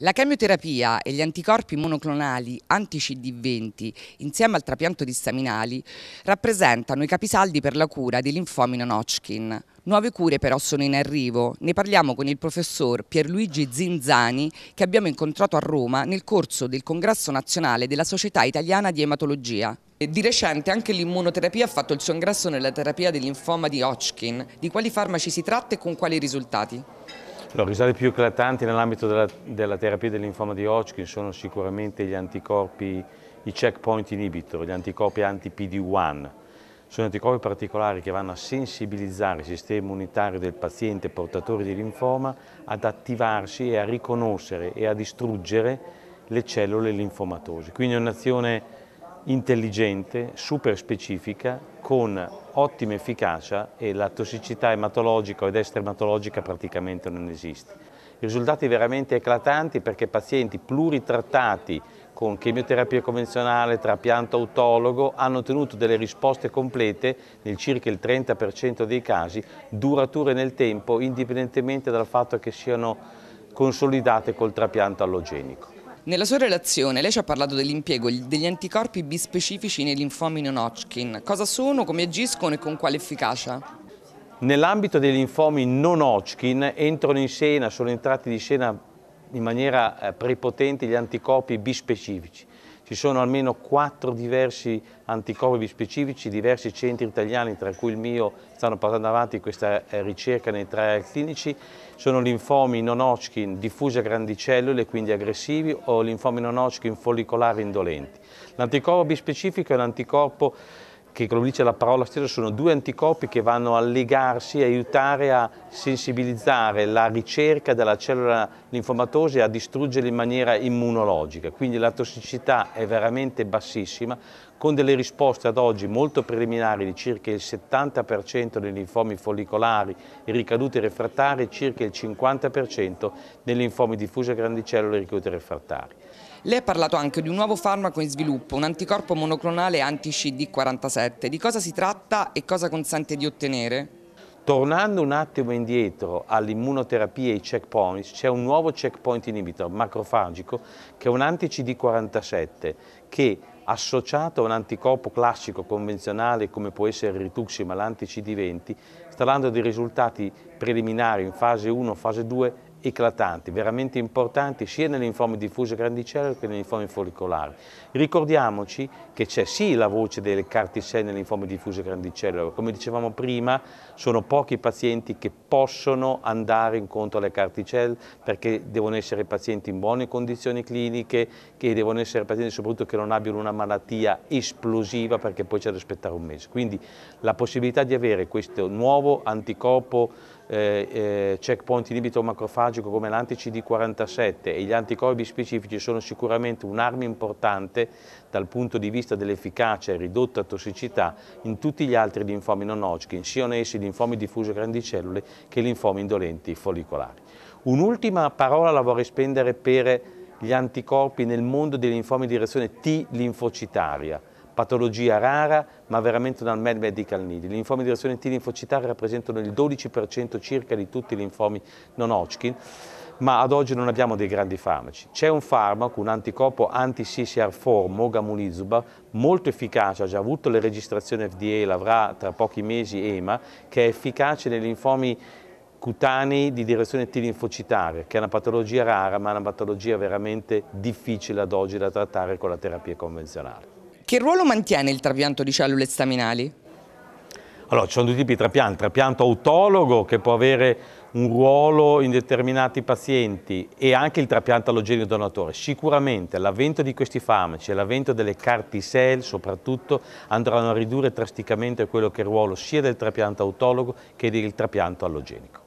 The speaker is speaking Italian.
La chemioterapia e gli anticorpi monoclonali anti-CD20 insieme al trapianto di staminali rappresentano i capisaldi per la cura dei linfomi non Hodgkin. Nuove cure però sono in arrivo, ne parliamo con il professor Pierluigi Zinzani che abbiamo incontrato a Roma nel corso del congresso nazionale della Società Italiana di Ematologia. Di recente anche l'immunoterapia ha fatto il suo ingresso nella terapia del linfoma di Hodgkin. Di quali farmaci si tratta e con quali risultati? Allora, i risultati più eclatanti nell'ambito della, della, terapia del linfoma di Hodgkin sono sicuramente gli anticorpi, i checkpoint inhibitor, gli anticorpi anti-PD1. Sono anticorpi particolari che vanno a sensibilizzare il sistema immunitario del paziente portatore di linfoma ad attivarsi e a riconoscere e a distruggere le cellule linfomatose. Quindi è un'azione intelligente, super specifica, con ottima efficacia e la tossicità ematologica ed estermatologica praticamente non esiste. Risultati veramente eclatanti perché pazienti pluritrattati con chemioterapia convenzionale, trapianto autologo, hanno ottenuto delle risposte complete nel circa il 30% dei casi, durature nel tempo indipendentemente dal fatto che siano consolidate col trapianto allogenico. Nella sua relazione lei ci ha parlato dell'impiego degli anticorpi bispecifici nei linfomi non Hodgkin. Cosa sono, come agiscono e con quale efficacia? Nell'ambito dei linfomi non Hodgkin entrano in scena, sono entrati di scena in maniera eh, prepotente gli anticorpi bispecifici. Ci sono almeno quattro diversi anticorpi specifici, diversi centri italiani, tra cui il mio, stanno portando avanti questa eh, ricerca nei trial clinici. Sono linfomi non Hodgkin diffusi a grandi cellule, quindi aggressivi, o linfomi non Hodgkin follicolari indolenti. L'anticorpo bispecifico è un anticorpo che, come dice la parola stessa, sono due anticorpi che vanno a legarsi e aiutare a sensibilizzare la ricerca della cellula linfomatosi a distruggerla in maniera immunologica, quindi la tossicità è veramente bassissima, con delle risposte ad oggi molto preliminari di circa il 70% dei linfomi follicolari e ricadute refrattari e circa il 50% dei linfomi diffusi a grandi cellule e ricadute refrattari. Lei ha parlato anche di un nuovo farmaco in sviluppo, un anticorpo monoclonale anti-CD47. Di cosa si tratta e cosa consente di ottenere? Tornando un attimo indietro all'immunoterapia e ai checkpoints, c'è un nuovo checkpoint inhibitor macrofagico che è un anti-CD47 che associato a un anticorpo classico convenzionale come può essere il rituximab, l'anti-CD20, sta dando dei risultati preliminari in fase 1, fase 2 eclatanti, veramente importanti sia nelle linfomi diffuse grandicelle che nelle linfomi follicolari. Ricordiamoci che c'è sì la voce delle cartisei nelle linfomi diffuse grandicelle, come dicevamo prima sono pochi i pazienti che possono andare incontro alle carticelle perché devono essere pazienti in buone condizioni cliniche, che devono essere pazienti soprattutto che non abbiano una malattia esplosiva perché poi c'è da aspettare un mese. Quindi la possibilità di avere questo nuovo anticorpo eh, eh, checkpoint inibito macrofagico come l'anti-CD47 e gli anticorpi specifici sono sicuramente un'arma importante dal punto di vista dell'efficacia e ridotta tossicità in tutti gli altri linfomi non Hodgkin, siano essi linfomi diffuso grandicellule che linfomi indolenti follicolari. Un'ultima parola la vorrei spendere per gli anticorpi nel mondo dei linfomi di reazione T-linfocitaria patologia rara ma veramente una mad medical need. I linfomi di reazione T-linfocitare rappresentano il 12% circa di tutti i linfomi non Hodgkin ma ad oggi non abbiamo dei grandi farmaci. C'è un farmaco, un anticorpo anti-CCR4, Mogamulizuba, molto efficace, ha già avuto le registrazioni FDA, l'avrà tra pochi mesi EMA, che è efficace nei linfomi cutanei di direzione T-linfocitaria, che è una patologia rara, ma è una patologia veramente difficile ad oggi da trattare con la terapia convenzionale. Che ruolo mantiene il trapianto di cellule staminali? Allora, ci sono due tipi di trapianto, il trapianto autologo che può avere un ruolo in determinati pazienti e anche il trapianto allogenico donatore. Sicuramente l'avvento di questi farmaci e l'avvento delle carti cell soprattutto andranno a ridurre drasticamente quello che è il ruolo sia del trapianto autologo che del trapianto allogenico.